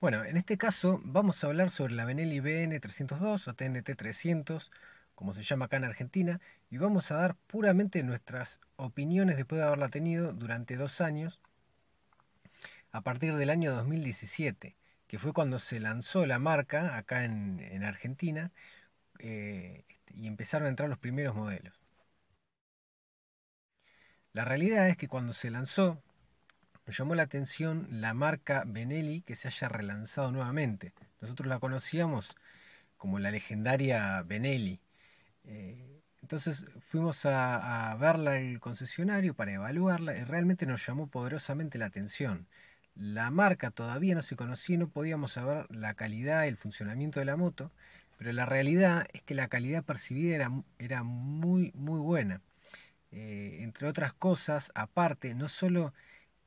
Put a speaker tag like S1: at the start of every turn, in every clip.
S1: Bueno, en este caso vamos a hablar sobre la Benelli BN302 o TNT300, como se llama acá en Argentina, y vamos a dar puramente nuestras opiniones después de haberla tenido durante dos años, a partir del año 2017, que fue cuando se lanzó la marca acá en, Argentina eh, este, y empezaron a entrar los primeros modelos. La realidad es que cuando se lanzó ...nos llamó la atención la marca Benelli que se haya relanzado nuevamente. Nosotros la conocíamos como la legendaria Benelli. Eh, entonces fuimos a, verla el concesionario para evaluarla y realmente nos llamó poderosamente la atención. La marca todavía no se conocía, no podíamos saber la calidad, el funcionamiento de la moto, pero la realidad es que la calidad percibida era, era muy, muy buena. Eh, entre otras cosas, aparte, no solo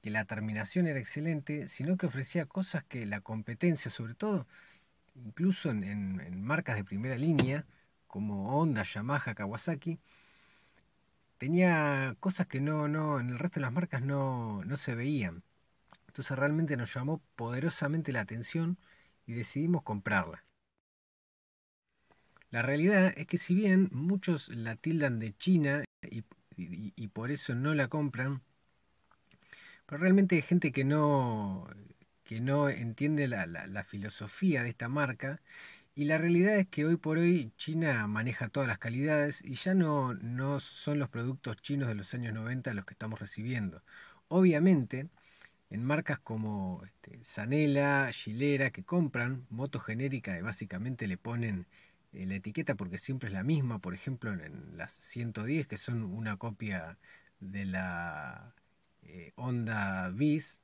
S1: que la terminación era excelente, sino que ofrecía cosas que la competencia, sobre todo, incluso en, marcas de primera línea, como Honda, Yamaha, Kawasaki, tenía cosas que no, no, en el resto de las marcas no, se veían. Entonces realmente nos llamó poderosamente la atención y decidimos comprarla. La realidad es que si bien muchos la tildan de China y por eso no la compran, realmente hay gente que no, que no entiende la, filosofía de esta marca y la realidad es que hoy por hoy China maneja todas las calidades y ya no, no son los productos chinos de los años 90 los que estamos recibiendo. Obviamente, en marcas como este, Gilera, que compran moto genérica y básicamente le ponen eh, la etiqueta porque siempre es la misma, por ejemplo en las 110 que son una copia de la eh, onda bis.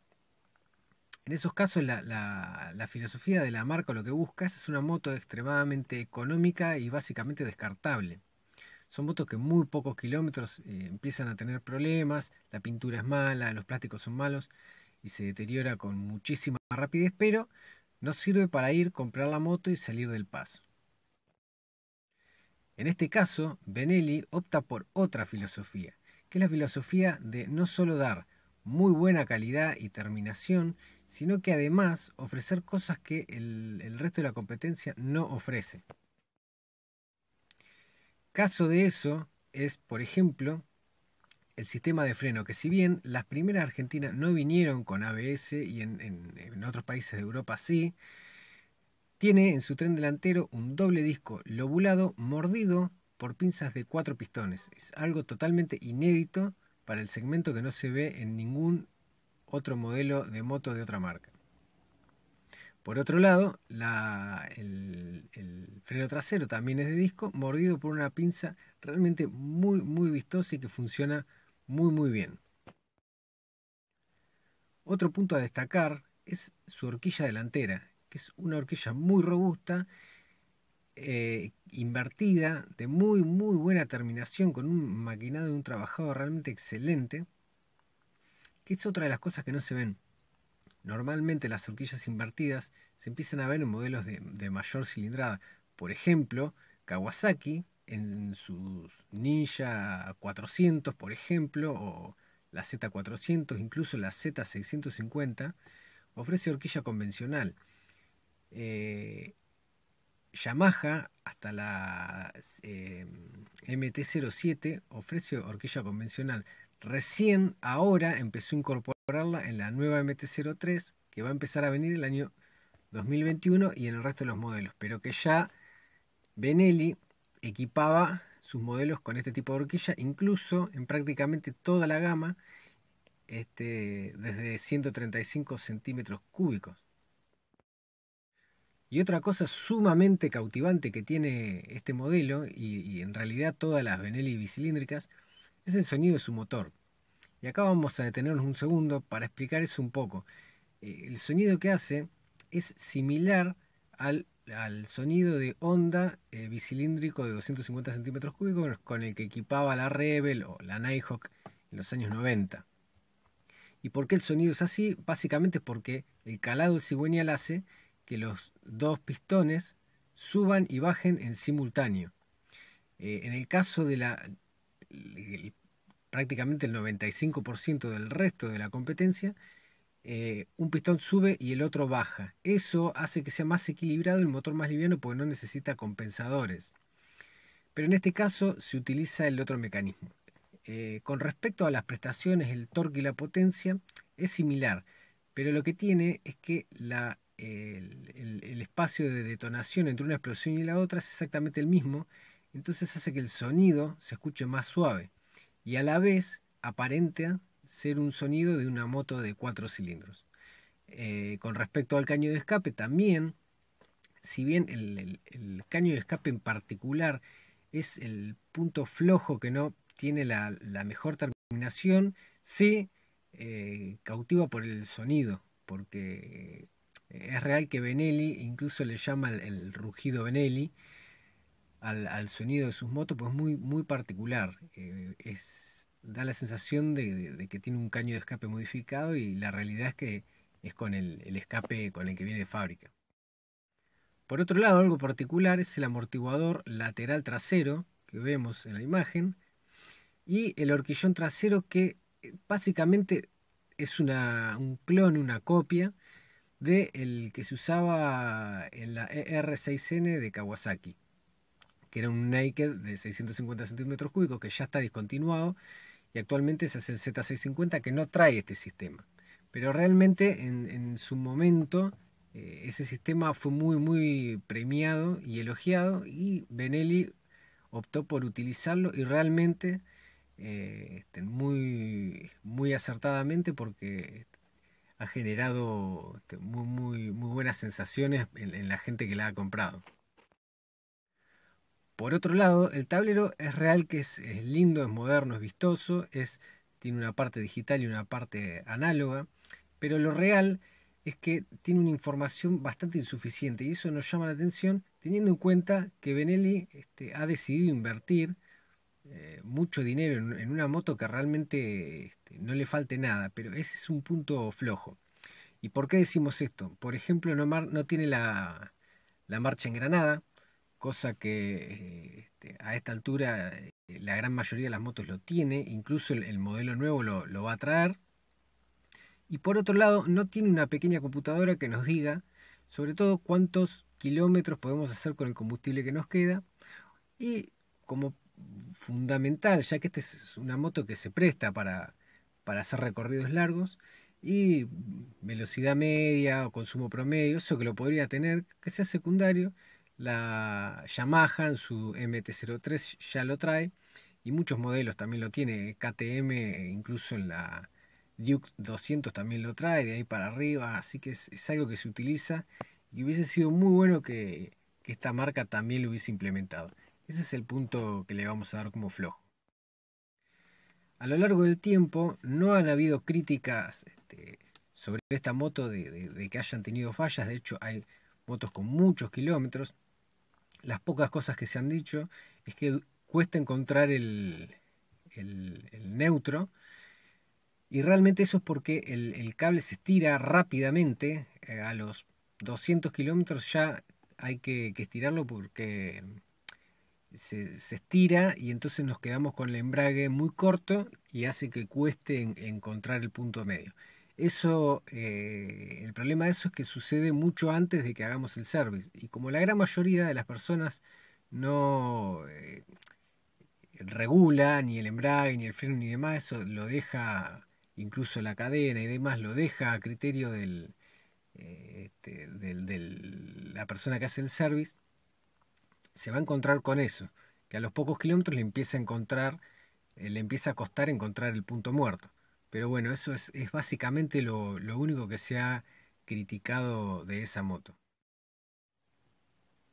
S1: En esos casos la, filosofía de la marca lo que busca es una moto extremadamente económica y básicamente descartable. Son motos que muy pocos kilómetros eh, empiezan a tener problemas, la pintura es mala, los plásticos son malos y se deteriora con muchísima rapidez, pero no sirve para ir, comprar la moto y salir del paso. En este caso, Benelli opta por otra filosofía, que es la filosofía de no solo dar muy buena calidad y terminación, sino que además ofrecer cosas que el, resto de la competencia no ofrece. Caso de eso es, por ejemplo, el sistema de freno, que si bien las primeras argentinas no vinieron con ABS y en, otros países de Europa sí, tiene en su tren delantero un doble disco lobulado mordido por pinzas de cuatro pistones. Es algo totalmente inédito para el segmento que no se ve en ningún otro modelo de moto de otra marca. Por otro lado, el, freno trasero también es de disco, mordido por una pinza realmente muy, muy vistosa y que funciona muy, muy bien. Otro punto a destacar es su horquilla delantera, que es una horquilla muy robusta eh, invertida, de muy, muy buena terminación, con un maquinado y un trabajado realmente excelente, que es otra de las cosas que no se ven. Normalmente las horquillas invertidas se empiezan a ver en modelos de, mayor cilindrada. Por ejemplo, Kawasaki en sus Ninja 400, por ejemplo, o la Z400, incluso la Z650, ofrece horquilla convencional. Eh, Yamaha hasta la eh, MT-07 ofrece horquilla convencional. Recién ahora empezó a incorporarla en la nueva MT-03 que va a empezar a venir el año 2021 y en el resto de los modelos, pero que ya Benelli equipaba sus modelos con este tipo de horquilla, incluso en prácticamente toda la gama, este, desde 135 centímetros cúbicos. Y otra cosa sumamente cautivante que tiene este modelo, y, en realidad todas las Benelli bicilíndricas, es el sonido de su motor. Y acá vamos a detenernos un segundo para explicar eso un poco. Eh, el sonido que hace es similar al, al sonido de onda eh, bicilíndrico de 250 centímetros cúbicos con el que equipaba la Rebel o la Nighthawk en los años 90. ¿Y por qué el sonido es así? Básicamente porque el calado del cigüeñal hace que los dos pistones suban y bajen en simultáneo. Eh, en el caso de la prácticamente el 95% del resto de la competencia, eh, un pistón sube y el otro baja. Eso hace que sea más equilibrado el motor más liviano porque no necesita compensadores. Pero en este caso se utiliza el otro mecanismo. Eh, con respecto a las prestaciones, el torque y la potencia es similar, pero lo que tiene es que la el, espacio de detonación entre una explosión y la otra es exactamente el mismo, entonces hace que el sonido se escuche más suave y a la vez aparenta ser un sonido de una moto de cuatro cilindros. Eh, con respecto al caño de escape, también, si bien el, caño de escape en particular es el punto flojo que no tiene la, mejor terminación, se eh, cautiva por el sonido, porque eh, es real que Benelli, incluso le llama el, rugido Benelli al, al, sonido de sus motos, pues muy, muy particular. Eh, es, da la sensación de, que tiene un caño de escape modificado y la realidad es que es con el, el escape con el que viene de fábrica. Por otro lado, algo particular es el amortiguador lateral trasero que vemos en la imagen y el horquillón trasero que eh, básicamente es una, un clon, una copia de el que se usaba en la ER6N de Kawasaki, que era un Naked de 650 centímetros cúbicos que ya está discontinuado y actualmente hace el Z650 que no trae este sistema. Pero realmente en, su momento eh, ese sistema fue muy muy premiado y elogiado y Benelli optó por utilizarlo y realmente eh, este, muy, muy acertadamente porque ha generado este, muy, muy, muy buenas sensaciones en, la gente que la ha comprado. Por otro lado, el tablero es real que es, lindo, es moderno, es vistoso, es, tiene una parte digital y una parte análoga, pero lo real es que tiene una información bastante insuficiente y eso nos llama la atención teniendo en cuenta que Benelli este, ha decidido invertir eh, mucho dinero en, una moto que realmente este, no le falte nada, pero ese es un punto flojo. ¿Y por qué decimos esto? Por ejemplo, no, no tiene la, marcha en Granada, cosa que este, a esta altura eh, la gran mayoría de las motos lo tiene, incluso el, modelo nuevo lo, lo va a traer. Y por otro lado, no tiene una pequeña computadora que nos diga, sobre todo, cuántos kilómetros podemos hacer con el combustible que nos queda. Y como fundamental, ya que esta es una moto que se presta para, para hacer recorridos largos y velocidad media o consumo promedio, eso que lo podría tener, que sea secundario. La Yamaha en su MT-03 ya lo trae y muchos modelos también lo tiene. KTM, e incluso en la Duke 200 también lo trae, de ahí para arriba, así que es, algo que se utiliza y hubiese sido muy bueno que esta marca también lo hubiese implementado. Ese es el punto que le vamos a dar como flojo. A lo largo del tiempo no han habido críticas este, sobre esta moto de, que hayan tenido fallas. De hecho, hay motos con muchos kilómetros. Las pocas cosas que se han dicho es que cuesta encontrar el, neutro. Y realmente eso es porque el, cable se estira rápidamente. Eh, a los 200 kilómetros ya hay que, estirarlo porque se, estira y entonces nos quedamos con el embrague muy corto y hace que cueste encontrar el punto medio. Eso, eh, el problema de eso es que sucede mucho antes de que hagamos el service. Y como la gran mayoría de las personas no eh, regula ni el embrague, ni el freno, ni demás, eso lo deja, incluso la cadena y demás, lo deja a criterio del, eh, este, la persona que hace el service se va a encontrar con eso, que a los pocos kilómetros le empieza a encontrar, eh, le empieza a costar encontrar el punto muerto. Pero bueno, eso es, básicamente lo, lo único que se ha criticado de esa moto.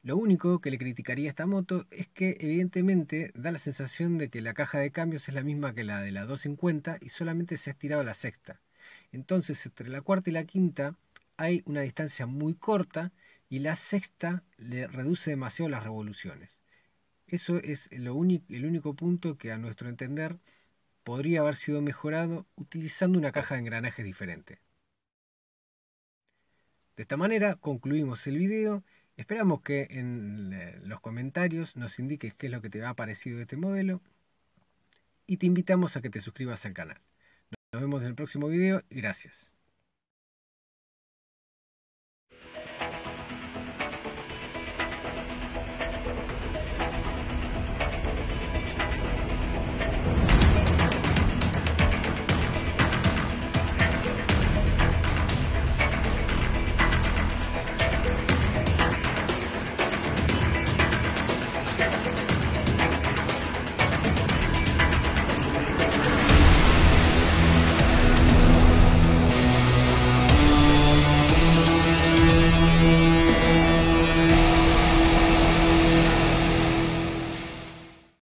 S1: Lo único que le criticaría a esta moto es que evidentemente da la sensación de que la caja de cambios es la misma que la de la 250 y solamente se ha estirado la sexta. Entonces entre la cuarta y la quinta hay una distancia muy corta y la sexta le reduce demasiado las revoluciones. Eso es el único punto que a nuestro entender podría haber sido mejorado utilizando una caja de engranajes diferente. De esta manera concluimos el video. Esperamos que en eh, los comentarios nos indiques qué es lo que te ha parecido de este modelo y te invitamos a que te suscribas al canal. Nos vemos en el próximo video y gracias.